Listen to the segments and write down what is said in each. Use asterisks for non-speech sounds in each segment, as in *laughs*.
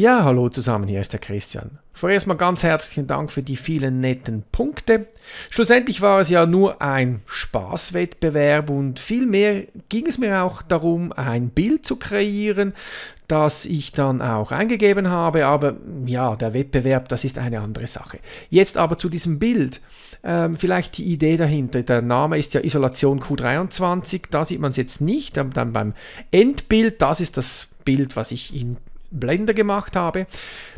Ja, hallo zusammen, hier ist der Christian. Vorerst mal ganz herzlichen Dank für die vielen netten Punkte. Schlussendlich war es ja nur ein Spaßwettbewerb und vielmehr ging es mir auch darum, ein Bild zu kreieren, das ich dann auch eingegeben habe. Aber ja, der Wettbewerb, das ist eine andere Sache. Jetzt aber zu diesem Bild. Ähm, vielleicht die Idee dahinter. Der Name ist ja Isolation Q23, da sieht man es jetzt nicht. Ähm, dann beim Endbild, das ist das Bild, was ich Ihnen blender gemacht habe.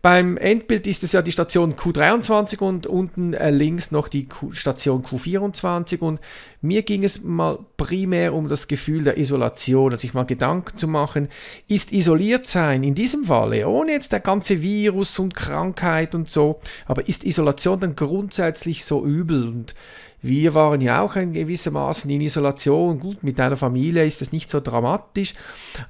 Beim Endbild ist es ja die Station Q23 und unten äh, links noch die Station Q24 und mir ging es mal primär um das Gefühl der Isolation, also sich mal Gedanken zu machen, ist isoliert sein in diesem Falle, ohne jetzt der ganze Virus und Krankheit und so, aber ist Isolation dann grundsätzlich so übel und wir waren ja auch in gewissermaßen in Isolation. Gut, mit einer Familie ist das nicht so dramatisch.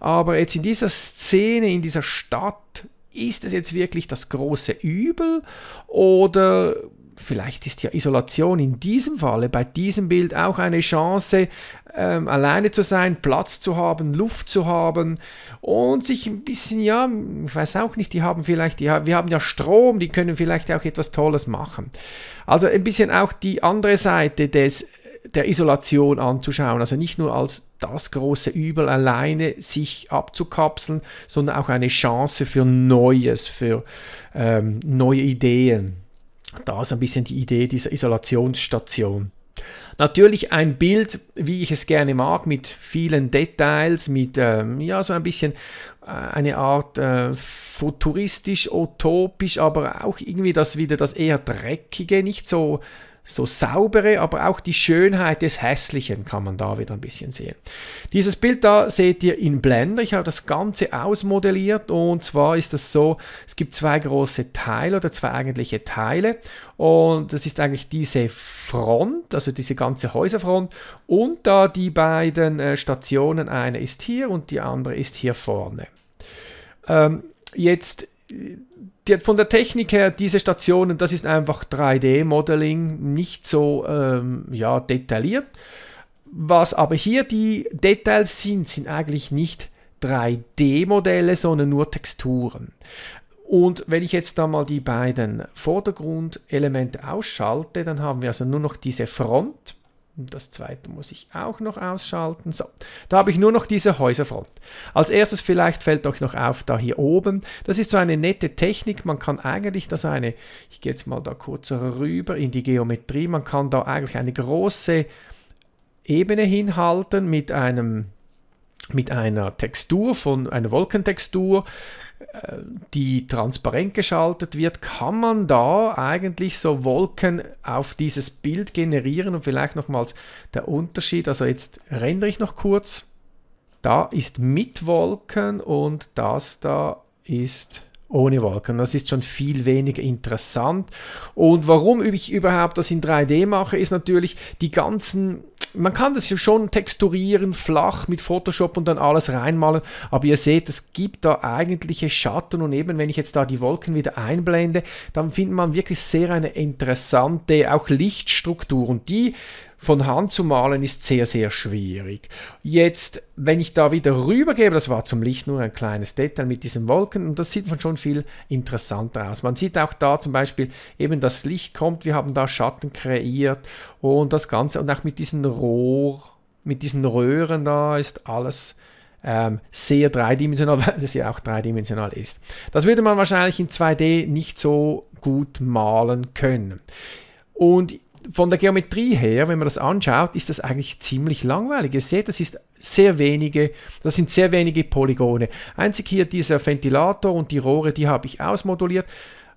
Aber jetzt in dieser Szene, in dieser Stadt, ist es jetzt wirklich das große Übel oder vielleicht ist ja Isolation in diesem Falle, bei diesem Bild auch eine Chance, ähm, alleine zu sein, Platz zu haben, Luft zu haben und sich ein bisschen, ja, ich weiß auch nicht, die haben vielleicht, die, wir haben ja Strom, die können vielleicht auch etwas Tolles machen. Also ein bisschen auch die andere Seite des der Isolation anzuschauen. Also nicht nur als das große Übel alleine sich abzukapseln, sondern auch eine Chance für Neues, für ähm, neue Ideen. Da ist ein bisschen die Idee dieser Isolationsstation. Natürlich ein Bild, wie ich es gerne mag, mit vielen Details, mit ähm, ja so ein bisschen äh, eine Art äh, futuristisch, utopisch, aber auch irgendwie das wieder das eher dreckige, nicht so so saubere, aber auch die Schönheit des Hässlichen kann man da wieder ein bisschen sehen. Dieses Bild da seht ihr in Blender. Ich habe das Ganze ausmodelliert und zwar ist das so, es gibt zwei große Teile oder zwei eigentliche Teile und das ist eigentlich diese Front, also diese ganze Häuserfront und da die beiden äh, Stationen, eine ist hier und die andere ist hier vorne. Ähm, jetzt äh, die, von der Technik her, diese Stationen, das ist einfach 3D-Modeling, nicht so ähm, ja, detailliert. Was aber hier die Details sind, sind eigentlich nicht 3D-Modelle, sondern nur Texturen. Und wenn ich jetzt da mal die beiden Vordergrundelemente ausschalte, dann haben wir also nur noch diese Front und das zweite muss ich auch noch ausschalten. So, da habe ich nur noch diese Häuserfront. Als erstes vielleicht fällt euch noch auf, da hier oben. Das ist so eine nette Technik. Man kann eigentlich das eine, ich gehe jetzt mal da kurz rüber in die Geometrie, man kann da eigentlich eine große Ebene hinhalten mit einem mit einer Textur von einer Wolkentextur, äh, die transparent geschaltet wird, kann man da eigentlich so Wolken auf dieses Bild generieren und vielleicht nochmals der Unterschied, also jetzt rendere ich noch kurz, da ist mit Wolken und das da ist ohne Wolken. Das ist schon viel weniger interessant. Und warum ich überhaupt das in 3D mache, ist natürlich die ganzen man kann das schon texturieren, flach mit Photoshop und dann alles reinmalen, aber ihr seht, es gibt da eigentliche Schatten und eben, wenn ich jetzt da die Wolken wieder einblende, dann findet man wirklich sehr eine interessante auch Lichtstruktur und die von Hand zu malen ist sehr, sehr schwierig. Jetzt, wenn ich da wieder rübergebe, das war zum Licht nur ein kleines Detail mit diesen Wolken und das sieht man schon viel interessanter aus. Man sieht auch da zum Beispiel eben das Licht kommt, wir haben da Schatten kreiert und das Ganze und auch mit diesen Rohr, mit diesen Röhren da ist alles ähm, sehr dreidimensional, *laughs* weil es ja auch dreidimensional ist. Das würde man wahrscheinlich in 2D nicht so gut malen können. Und von der Geometrie her, wenn man das anschaut, ist das eigentlich ziemlich langweilig. Ihr seht, das ist sehr wenige, das sind sehr wenige Polygone. Einzig hier dieser Ventilator und die Rohre, die habe ich ausmodelliert,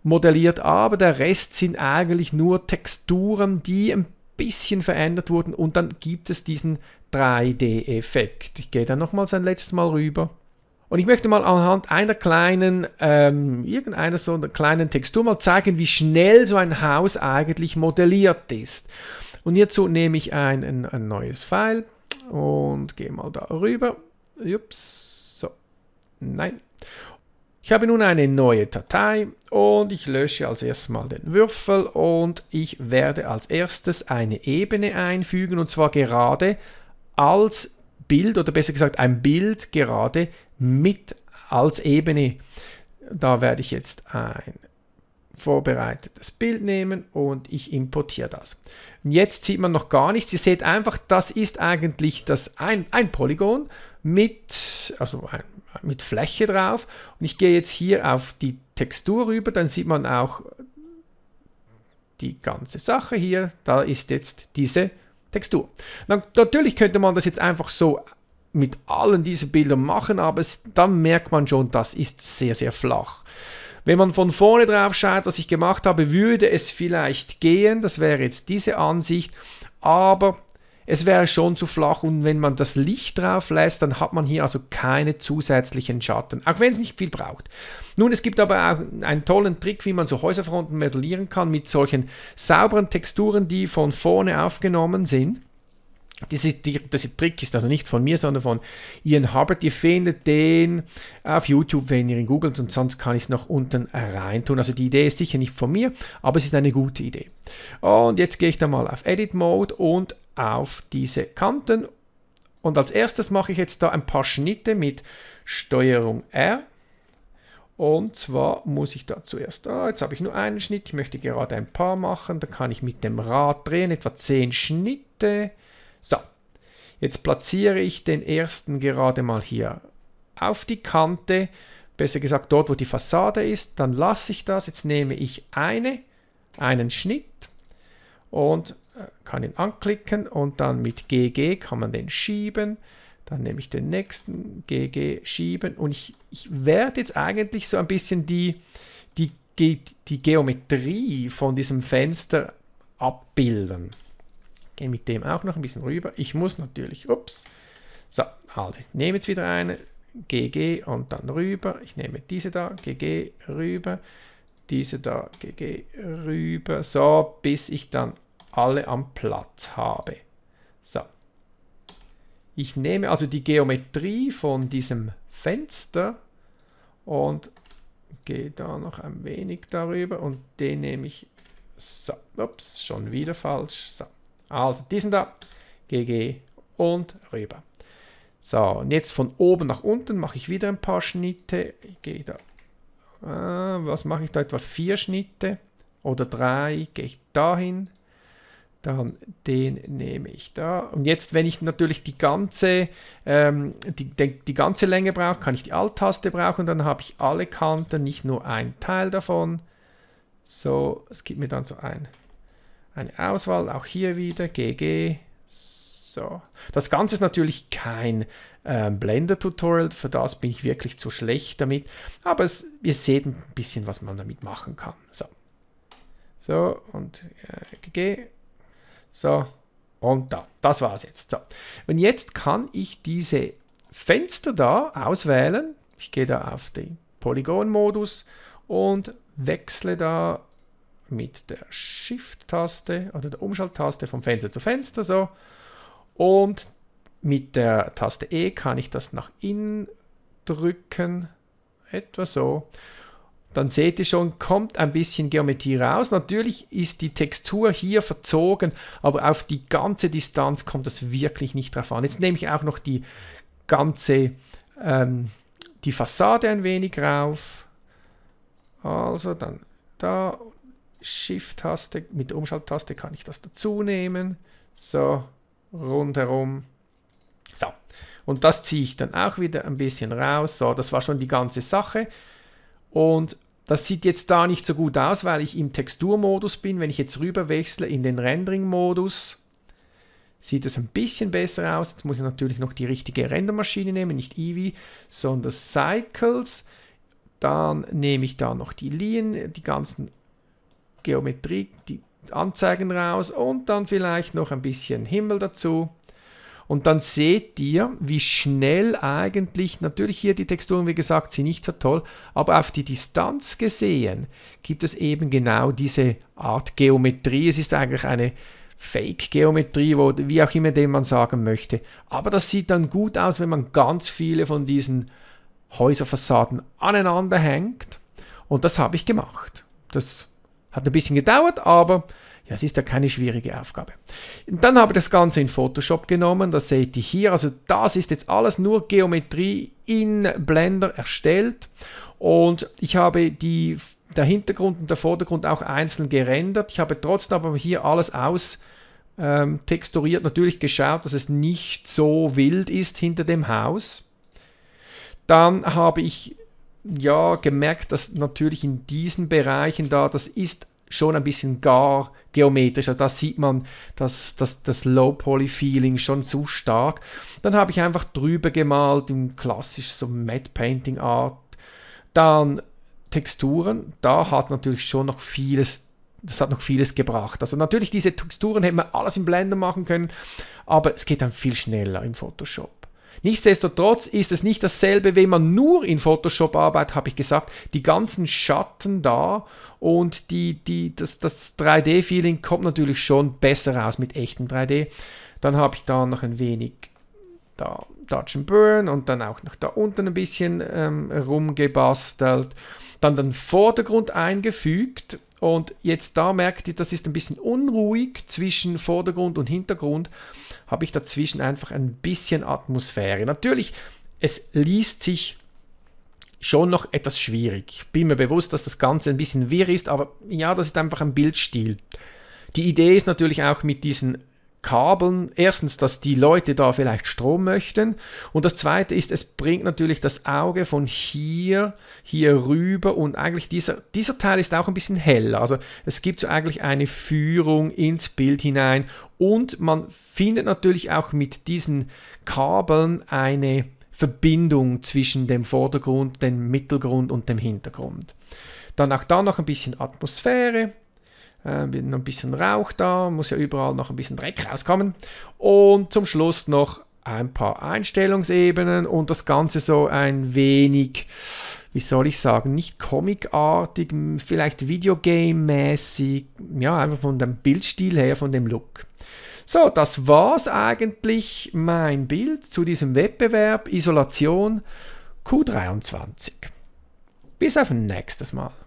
modelliert, aber der Rest sind eigentlich nur Texturen, die ein bisschen verändert wurden und dann gibt es diesen 3D-Effekt. Ich gehe dann nochmals ein letztes Mal rüber. Und ich möchte mal anhand einer kleinen, ähm, irgendeiner so einer kleinen Textur mal zeigen, wie schnell so ein Haus eigentlich modelliert ist. Und hierzu nehme ich ein, ein, ein neues File und gehe mal da rüber. Ups, so, nein. Ich habe nun eine neue Datei und ich lösche als erstes mal den Würfel und ich werde als erstes eine Ebene einfügen und zwar gerade als Bild oder besser gesagt ein Bild gerade mit als Ebene. Da werde ich jetzt ein vorbereitetes Bild nehmen und ich importiere das. Und jetzt sieht man noch gar nichts. Ihr seht einfach, das ist eigentlich das ein, ein Polygon mit, also ein, mit Fläche drauf. Und ich gehe jetzt hier auf die Textur rüber, dann sieht man auch die ganze Sache hier. Da ist jetzt diese Textur. Na, natürlich könnte man das jetzt einfach so mit allen diesen Bildern machen, aber es, dann merkt man schon, das ist sehr, sehr flach. Wenn man von vorne drauf schaut, was ich gemacht habe, würde es vielleicht gehen. Das wäre jetzt diese Ansicht. Aber es wäre schon zu flach und wenn man das Licht drauf lässt, dann hat man hier also keine zusätzlichen Schatten, auch wenn es nicht viel braucht. Nun, es gibt aber auch einen tollen Trick, wie man so Häuserfronten modellieren kann mit solchen sauberen Texturen, die von vorne aufgenommen sind. Dieser Trick ist also nicht von mir, sondern von Ian Hubbard. Ihr findet den auf YouTube, wenn ihr ihn googelt, und sonst kann ich es nach unten reintun. Also die Idee ist sicher nicht von mir, aber es ist eine gute Idee. Und jetzt gehe ich da mal auf Edit Mode und auf diese Kanten. Und als erstes mache ich jetzt da ein paar Schnitte mit Steuerung R. Und zwar muss ich da zuerst, ah, jetzt habe ich nur einen Schnitt, ich möchte gerade ein paar machen, dann kann ich mit dem Rad drehen, etwa 10 Schnitte. So, jetzt platziere ich den ersten gerade mal hier auf die Kante, besser gesagt dort, wo die Fassade ist, dann lasse ich das, jetzt nehme ich eine, einen Schnitt und äh, kann ihn anklicken und dann mit GG kann man den schieben. Dann nehme ich den nächsten GG schieben und ich, ich werde jetzt eigentlich so ein bisschen die, die, die Geometrie von diesem Fenster abbilden. Gehe mit dem auch noch ein bisschen rüber. Ich muss natürlich, ups, so, also ich nehme jetzt wieder eine, GG und dann rüber. Ich nehme diese da, GG rüber diese da rüber, so, bis ich dann alle am Platz habe. So. Ich nehme also die Geometrie von diesem Fenster und gehe da noch ein wenig darüber und den nehme ich, so, ups, schon wieder falsch, so. Also diesen da, GG und rüber. So, und jetzt von oben nach unten mache ich wieder ein paar Schnitte, ich gehe da äh, was mache ich da etwa vier Schnitte oder drei, gehe ich dahin, dann den nehme ich da. Und jetzt, wenn ich natürlich die ganze, ähm, die, die, die, ganze Länge brauche, kann ich die Alt-Taste brauchen, dann habe ich alle Kanten, nicht nur ein Teil davon. So, es gibt mir dann so ein, eine Auswahl, auch hier wieder, GG, so. Das Ganze ist natürlich kein äh, Blender-Tutorial, für das bin ich wirklich zu schlecht damit, aber es, ihr seht ein bisschen, was man damit machen kann. So, so und äh, so und da. Das war's jetzt. So. Und jetzt kann ich diese Fenster da auswählen. Ich gehe da auf den Polygon-Modus und wechsle da mit der Shift-Taste oder der Umschalttaste vom Fenster zu Fenster so und mit der Taste E kann ich das nach innen drücken, etwa so. Dann seht ihr schon, kommt ein bisschen Geometrie raus. Natürlich ist die Textur hier verzogen, aber auf die ganze Distanz kommt das wirklich nicht drauf an. Jetzt nehme ich auch noch die ganze, ähm, die Fassade ein wenig rauf. Also dann da Shift-Taste, mit der Umschalttaste kann ich das dazu nehmen. So, rundherum. So, und das ziehe ich dann auch wieder ein bisschen raus. So, das war schon die ganze Sache. Und das sieht jetzt da nicht so gut aus, weil ich im Texturmodus bin. Wenn ich jetzt rüber wechsle in den Rendering-Modus, sieht es ein bisschen besser aus. Jetzt muss ich natürlich noch die richtige Rendermaschine nehmen, nicht Eevee, sondern Cycles. Dann nehme ich da noch die Linien, die ganzen Geometrie, die Anzeigen raus und dann vielleicht noch ein bisschen Himmel dazu. Und dann seht ihr, wie schnell eigentlich, natürlich hier die Texturen, wie gesagt, sind nicht so toll, aber auf die Distanz gesehen gibt es eben genau diese Art Geometrie. Es ist eigentlich eine Fake-Geometrie, wie auch immer dem man sagen möchte. Aber das sieht dann gut aus, wenn man ganz viele von diesen Häuserfassaden aneinander hängt. Und das habe ich gemacht. Das hat ein bisschen gedauert, aber ja, es ist ja keine schwierige Aufgabe. Und dann habe ich das Ganze in Photoshop genommen, das seht ihr hier. Also das ist jetzt alles nur Geometrie in Blender erstellt und ich habe die, der Hintergrund und der Vordergrund auch einzeln gerendert. Ich habe trotzdem aber hier alles aus ähm, texturiert, natürlich geschaut, dass es nicht so wild ist hinter dem Haus. Dann habe ich ja gemerkt, dass natürlich in diesen Bereichen da, das ist schon ein bisschen gar geometrisch. Also da sieht man das, das, das Low-Poly-Feeling schon zu stark. Dann habe ich einfach drüber gemalt im klassischen so Matte-Painting-Art. Dann Texturen, da hat natürlich schon noch vieles, das hat noch vieles gebracht. Also natürlich diese Texturen hätten wir alles im Blender machen können, aber es geht dann viel schneller im Photoshop. Nichtsdestotrotz ist es nicht dasselbe, wenn man nur in Photoshop arbeitet, habe ich gesagt, die ganzen Schatten da und die, die, das, das 3D-Feeling kommt natürlich schon besser raus mit echtem 3D. Dann habe ich da noch ein wenig da Dutch and Burn und dann auch noch da unten ein bisschen ähm, rumgebastelt. Dann den Vordergrund eingefügt und jetzt da merkt ihr, das ist ein bisschen unruhig zwischen Vordergrund und Hintergrund, habe ich dazwischen einfach ein bisschen Atmosphäre. Natürlich, es liest sich schon noch etwas schwierig. Ich bin mir bewusst, dass das Ganze ein bisschen wirr ist, aber ja, das ist einfach ein Bildstil. Die Idee ist natürlich auch mit diesen Kabeln. Erstens, dass die Leute da vielleicht Strom möchten. Und das Zweite ist, es bringt natürlich das Auge von hier, hier rüber. Und eigentlich dieser, dieser Teil ist auch ein bisschen hell. Also es gibt so eigentlich eine Führung ins Bild hinein. Und man findet natürlich auch mit diesen Kabeln eine Verbindung zwischen dem Vordergrund, dem Mittelgrund und dem Hintergrund. Dann auch da noch ein bisschen Atmosphäre. Äh, noch ein bisschen Rauch da, muss ja überall noch ein bisschen Dreck rauskommen. Und zum Schluss noch ein paar Einstellungsebenen und das Ganze so ein wenig, wie soll ich sagen, nicht comicartig, vielleicht Videogame-mäßig, ja, einfach von dem Bildstil her, von dem Look. So, das war's eigentlich mein Bild zu diesem Wettbewerb Isolation Q23. Bis auf nächstes Mal.